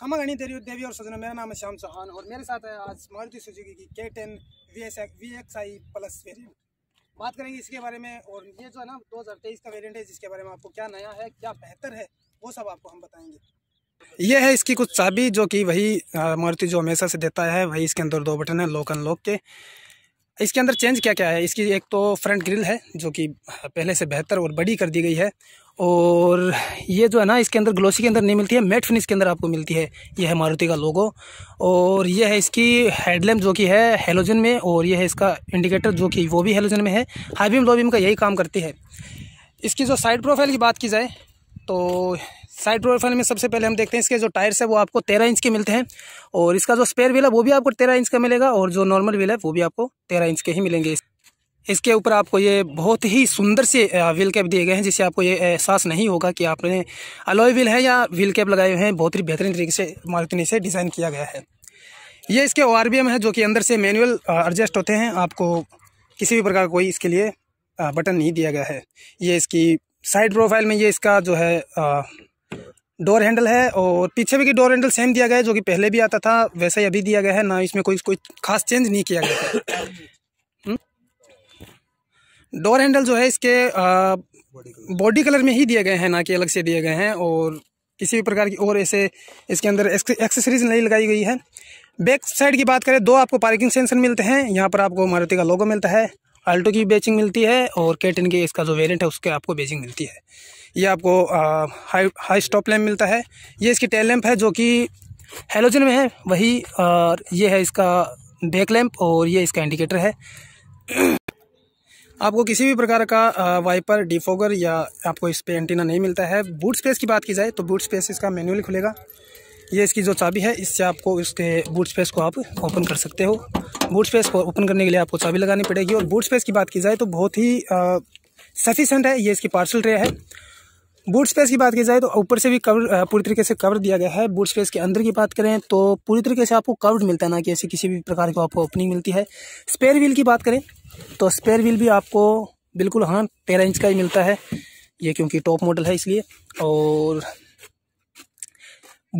कमा गणी देवी देवी और सजनों मेरा नाम है श्याम चौहान और मेरे साथ है आज मारुति सुजुकी की K ten V S V X I plus variant बात करेंगे इसके बारे में और ये जो है ना 2023 का वेरियंट है जिसके बारे में आपको क्या नया है क्या बेहतर है वो सब आपको हम बताएंगे ये है इसकी कुछ चाबी जो कि वही मारुति जो हमेशा से देता है वही इसके अंदर दो बटन है लॉक अनलॉक के इसके अंदर चेंज क्या क्या है इसकी एक तो फ्रंट ग्रिल है जो कि पहले से बेहतर और बड़ी कर दी गई है और ये जो है ना इसके अंदर ग्लोसी के अंदर नहीं मिलती है मेट फिनिश के अंदर आपको मिलती है ये है मारुति का लोगो और ये है इसकी हेडलैम्प जो कि है हेलोजन में और ये है इसका इंडिकेटर जो कि वो भी हेलोजन में है हाई बीम लो बीम का यही काम करती है इसकी जो साइड प्रोफाइल की बात की जाए तो साइड प्रोफाइल में सबसे पहले हम देखते हैं इसके जो टायर्स है वो आपको तेरह इंच के मिलते हैं और इसका जो स्पेयर व्हील है वो भी आपको तेरह इंच का मिलेगा और जो नॉर्मल व्हील है वो भी आपको तेरह इंच के ही मिलेंगे इसके ऊपर आपको ये बहुत ही सुंदर से व्हील कैप दिए गए हैं जिससे आपको ये एहसास नहीं होगा कि आपने अलॉय व्हील है या व्हील कैप लगाए हुए हैं बहुत ही बेहतरीन तरीके से मारुति ने इसे डिज़ाइन किया गया है ये इसके ओ है जो कि अंदर से मैनुअल एडजस्ट होते हैं आपको किसी भी प्रकार का कोई इसके लिए बटन नहीं दिया गया है ये इसकी साइड प्रोफाइल में ये इसका जो है डोर हैंडल है और पीछे भी की डोर हैंडल सेम दिया गया है जो कि पहले भी आता था वैसा ही अभी दिया गया है ना इसमें कोई कोई खास चेंज नहीं किया गया है डोर हैंडल जो है इसके बॉडी कलर में ही दिए गए हैं ना कि अलग से दिए गए हैं और किसी भी प्रकार की और ऐसे इसके अंदर एक्सेसरीज नहीं लगाई गई है बैक साइड की बात करें दो तो आपको पार्किंग सेंसर मिलते हैं यहाँ पर आपको मारुति का लोगो मिलता है अल्टो की बेचिंग मिलती है और के इसका जो वेरिएंट है उसके आपको बेचिंग मिलती है ये आपको आ, हाई हाई स्टॉप लैम्प मिलता है ये इसकी टेल लैम्प है जो कि हेलोजन में है वही और ये है इसका बैक लैम्प और ये इसका इंडिकेटर है आपको किसी भी प्रकार का वाइपर डिफोगर या आपको इस पर एंटीना नहीं मिलता है बूट स्पेस की बात की जाए तो बूट स्पेस इसका मैनुअली खुलेगा ये इसकी जो चाबी है इससे आपको इसके बूट स्पेस को आप ओपन कर सकते हो बूट स्पेस को ओपन करने के लिए आपको चाबी लगानी पड़ेगी और बूट स्पेस की बात की जाए तो बहुत ही सफिशेंट है ये इसकी पार्सल ट्रे है बूट स्पेस की बात की जाए तो ऊपर से भी कवर पूरी तरीके से कवर दिया गया है बूट स्पेस के अंदर की बात करें तो पूरी तरीके से आपको कवर्ड मिलता है ना कि ऐसी किसी भी प्रकार की आपको ओपनिंग मिलती है स्पेयर व्हील की बात करें तो स्पेयर व्हील भी आपको बिल्कुल हाँ तेरह इंच का ही मिलता है ये क्योंकि टॉप मॉडल है इसलिए और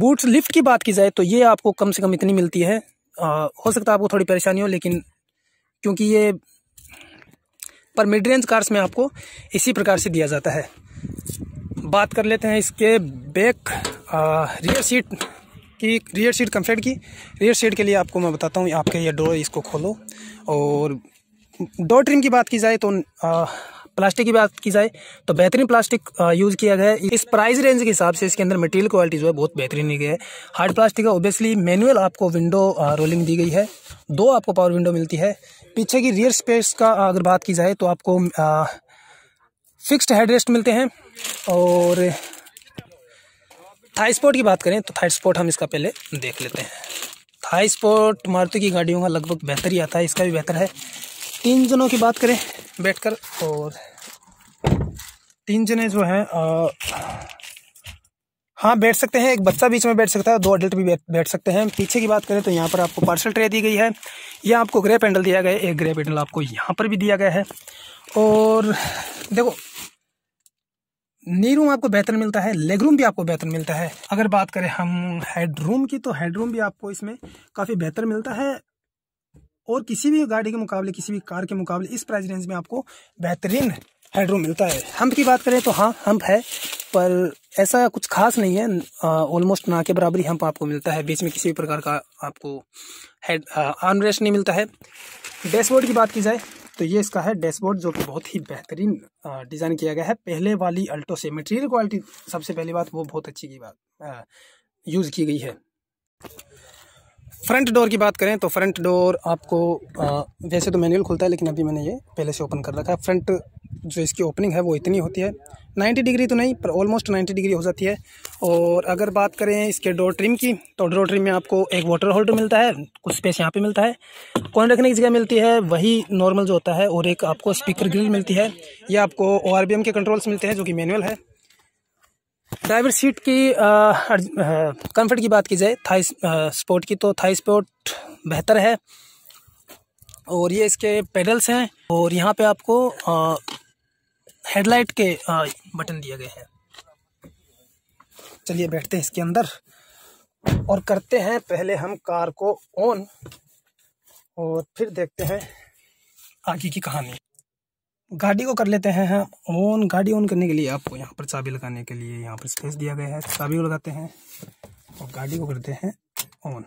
बूट लिफ्ट की बात की जाए तो ये आपको कम से कम इतनी मिलती है आ, हो सकता है आपको थोड़ी परेशानी हो लेकिन क्योंकि ये पर मिड रेंज कार्स में आपको इसी प्रकार से दिया जाता है बात कर लेते हैं इसके बैक रियर सीट की रियर सीट कंफर्ट की रियर सीट के लिए आपको मैं बताता हूँ आपके ये डोर इसको खोलो और डोर ट्रिम की बात की जाए तो आ, प्लास्टिक की बात की जाए तो बेहतरीन प्लास्टिक यूज़ किया गया है इस प्राइस रेंज के हिसाब से इसके अंदर मटेरियल क्वालिटी जो है बहुत बेहतरीन ली गई है हार्ड प्लास्टिक है ओबियसली मैनुअल आपको विंडो रोलिंग दी गई है दो आपको पावर विंडो मिलती है पीछे की रियर स्पेस का अगर बात की जाए तो आपको फिक्स्ड हेडरेस्ट मिलते हैं और थाई स्पोर्ट की बात करें तो थाई स्पोर्ट हम इसका पहले देख लेते हैं थाई स्पोर्ट मारुति की गाड़ियों का लगभग बेहतर ही आता है इसका भी बेहतर है तीन जनों की बात करें बैठकर और तीन जने जो हैं हाँ बैठ सकते हैं एक बच्चा बीच में बैठ सकता है दो अडल्ट भी बैठ सकते हैं पीछे की बात करें तो यहाँ पर आपको पार्सल ट्रे दी गई है या आपको ग्रे पेंडल दिया गया है एक ग्रे पेंडल आपको यहाँ पर भी दिया गया है और देखो नीरूम आपको बेहतर मिलता है लेग रूम भी आपको बेहतर मिलता है अगर बात करें हम हेड रूम की तो हेडरूम भी आपको इसमें काफ़ी बेहतर मिलता है और किसी भी गाड़ी के मुकाबले किसी भी कार के मुकाबले इस प्राइस रेंज में आपको बेहतरीन हेडरूम मिलता है हम्प की बात करें तो हाँ हम्प है पर ऐसा कुछ खास नहीं है ऑलमोस्ट ना के बराबर ही हम्प आपको मिलता है बीच में किसी भी प्रकार का आपको हेड आर्मरेस्ट नहीं मिलता है डैशबोर्ड की बात की जाए तो ये इसका है डैशबोर्ड जो कि बहुत ही बेहतरीन डिज़ाइन किया गया है पहले वाली अल्टो से मटेरियल क्वालिटी सबसे पहली बात वो बहुत अच्छी की बात यूज़ की गई है फ्रंट डोर की बात करें तो फ्रंट डोर आपको आ, वैसे तो मैनुअल खुलता है लेकिन अभी मैंने ये पहले से ओपन कर रखा है फ्रंट जो इसकी ओपनिंग है वो इतनी होती है 90 डिग्री तो नहीं पर ऑलमोस्ट 90 डिग्री हो जाती है और अगर बात करें इसके डोर ट्रिम की तो डोर ट्रिम में आपको एक वाटर होल्डर मिलता है कुछ स्पेस यहाँ पे मिलता है कौन रखने की जगह मिलती है वही नॉर्मल जो होता है और एक आपको स्पीकर ग्रिल मिलती है या आपको ओ के कंट्रोल्स मिलते हैं जो कि मैनुअल है ड्राइवर सीट की कंफर्ट की बात की जाए थाई स्पोर्ट की तो थाई स्पोर्ट बेहतर है और ये इसके पेडल्स हैं और यहाँ पे आपको आ, हेडलाइट के बटन दिए गए हैं चलिए बैठते हैं इसके अंदर और करते हैं पहले हम कार को ऑन और फिर देखते हैं आगे की कहानी गाड़ी को कर लेते हैं हम ऑन गाड़ी ऑन करने के लिए आपको यहाँ पर चाबी लगाने के लिए यहाँ पर स्पेस दिया गया है चाबी को लगाते हैं और गाड़ी को करते हैं ऑन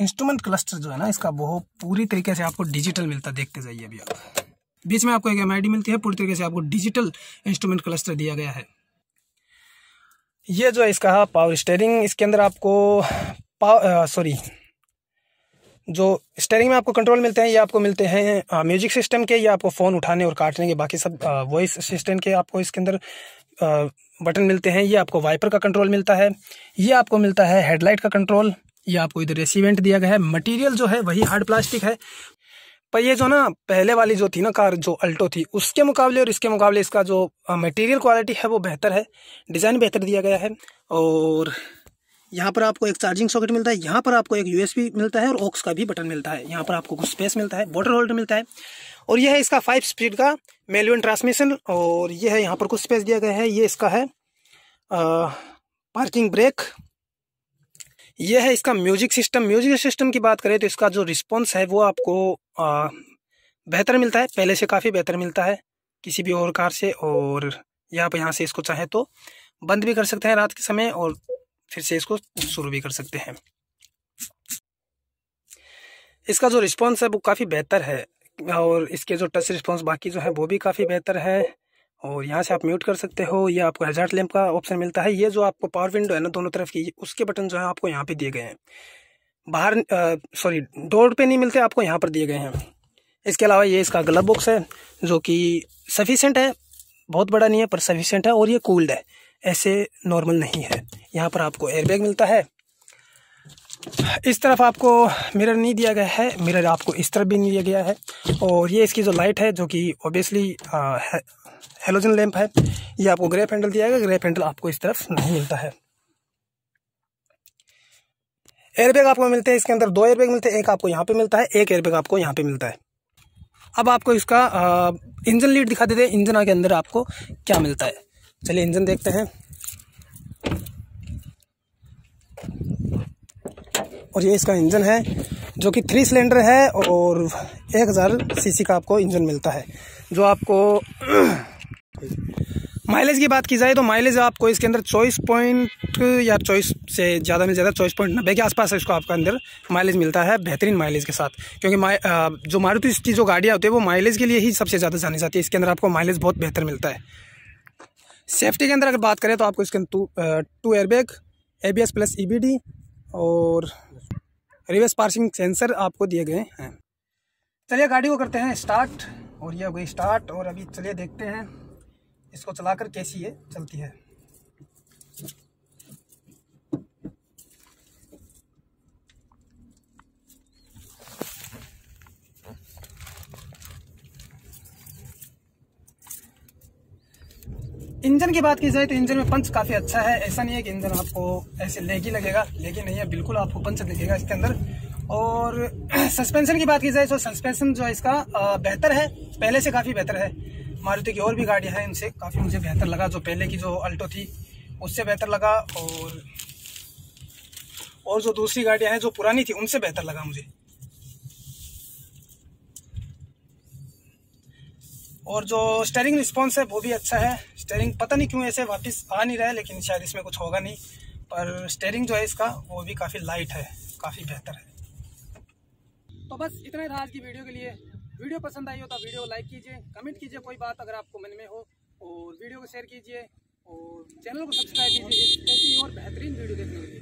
इंस्ट्रूमेंट क्लस्टर जो है ना इसका बहुत पूरी तरीके से आपको डिजिटल मिलता देखते जाइए अभी आप बीच में आपको एक एम मिलती है पूरी तरीके से आपको डिजिटल इंस्ट्रूमेंट क्लस्टर दिया गया है ये जो है इसका पावर स्टेयरिंग इसके अंदर आपको सॉरी जो स्टेयरिंग में आपको कंट्रोल मिलते हैं ये आपको मिलते हैं म्यूजिक सिस्टम के या आपको फ़ोन उठाने और काटने के बाकी सब वॉइस असिस्टेंट के आपको इसके अंदर बटन मिलते हैं ये आपको वाइपर का कंट्रोल मिलता है ये आपको मिलता है हेडलाइट का कंट्रोल ये आपको इधर रेसिवेंट दिया गया है मटेरियल जो है वही हार्ड प्लास्टिक है पर ये जो ना पहले वाली जो थी ना कार जो अल्टो थी उसके मुकाबले और इसके मुकाबले इसका जो मटेरियल क्वालिटी है वो बेहतर है डिज़ाइन बेहतर दिया गया है और यहाँ पर आपको एक चार्जिंग सॉकेट मिलता है यहाँ पर आपको एक यूएसबी मिलता है और ऑक्स का भी बटन मिलता है यहाँ पर आपको कुछ स्पेस मिलता है वाटर होल्डर मिलता है और यह है इसका फाइव स्पीड का मेलवन ट्रांसमिशन और यह है यहाँ पर कुछ स्पेस दिया गया है ये इसका है आ, पार्किंग ब्रेक यह है इसका म्यूजिक सिस्टम म्यूजिक सिस्टम की बात करें तो इसका जो रिस्पॉन्स है वो आपको बेहतर मिलता है पहले से काफ़ी बेहतर मिलता है किसी भी और कार से और या आप यहाँ से इसको चाहें तो बंद भी कर सकते हैं रात के समय और फिर से इसको शुरू भी कर सकते हैं इसका जो रिस्पॉन्स है वो काफ़ी बेहतर है और इसके जो टच रिस्पॉन्स बाकी जो है वो भी काफ़ी बेहतर है और यहाँ से आप म्यूट कर सकते हो या आपको हजार्ट लैम्प का ऑप्शन मिलता है ये जो आपको पावर विंडो है ना दोनों तरफ की उसके बटन जो है आपको यहाँ पे दिए गए हैं बाहर सॉरी डोर पे नहीं मिलते आपको यहाँ पर दिए गए हैं इसके अलावा ये इसका ग्लब बॉक्स है जो कि सफिशेंट है बहुत बड़ा नहीं है पर सफिशेंट है और ये कूल्ड है ऐसे नॉर्मल नहीं है यहाँ पर आपको एयरबैग मिलता है इस तरफ आपको मिरर नहीं दिया गया है मिरर आपको इस तरफ भी नहीं दिया गया है और ये इसकी जो लाइट है जो कि ओबियसली हेलोजन लैंप है ये आपको ग्रेप हैंडल दिया जाएगा ग्रेप हैंडल आपको इस तरफ नहीं मिलता है एयरबैग आपको मिलते हैं इसके अंदर दो एयरबैग मिलते हैं एक आपको यहाँ पे मिलता है एक एयरबैग आपको यहाँ पे मिलता है अब आपको इसका इंजन लीड दिखा देते हैं इंजन के अंदर आपको क्या मिलता है चलिए इंजन देखते हैं और ये इसका इंजन है जो कि थ्री सिलेंडर है और 1000 सीसी का आपको इंजन मिलता है जो आपको माइलेज की बात की जाए तो माइलेज आपको इसके अंदर चौबीस पॉइंट या चौबीस से ज़्यादा मिल जाता है चौबीस पॉइंट नब्बे के आसपास इसको आपका अंदर माइलेज मिलता है बेहतरीन माइलेज के साथ क्योंकि जो मारुति इसकी जो गाड़ियाँ होती है वो माइलेज के लिए ही सबसे ज़्यादा जानी जाती है इसके अंदर आपको माइलेज बहुत बेहतर मिलता है सेफ्टी के अंदर अगर बात करें तो आपको इसके अंदर two airbag A B S plus E B D और रिवर्स पार्सिंग सेंसर आपको दिए गए हैं चलिए गाड़ी को करते हैं स्टार्ट और ये हो गई स्टार्ट और अभी चलिए देखते हैं इसको चलाकर कैसी ये चलती है इंजन की बात की जाए तो इंजन में पंच काफी अच्छा है ऐसा नहीं है कि इंजन आपको ऐसे लेगी लगेगा लेगी नहीं है बिल्कुल आपको पंच दिखेगा इसके अंदर और सस्पेंशन की बात की जाए तो सस्पेंशन जो है इसका बेहतर है पहले से काफी बेहतर है मारुति की और भी गाड़ियाँ हैं इनसे काफ़ी मुझे बेहतर लगा जो पहले की जो अल्टो थी उससे बेहतर लगा और और जो दूसरी गाड़ियाँ हैं जो पुरानी थी उनसे बेहतर लगा मुझे और जो स्टेयरिंग रिस्पॉन्स है वो भी अच्छा है स्टेयरिंग पता नहीं क्यों ऐसे वापस आ नहीं रहा है लेकिन शायद इसमें कुछ होगा नहीं पर स्टेयरिंग जो है इसका वो भी काफ़ी लाइट है काफ़ी बेहतर है तो बस इतना ही था आज की वीडियो के लिए वीडियो पसंद आई हो तो वीडियो लाइक कीजिए कमेंट कीजिए कोई बात अगर आपको मन में हो और वीडियो को शेयर कीजिए और चैनल को सब्सक्राइब कीजिए ऐसी और बेहतरीन वीडियो देखने के लिए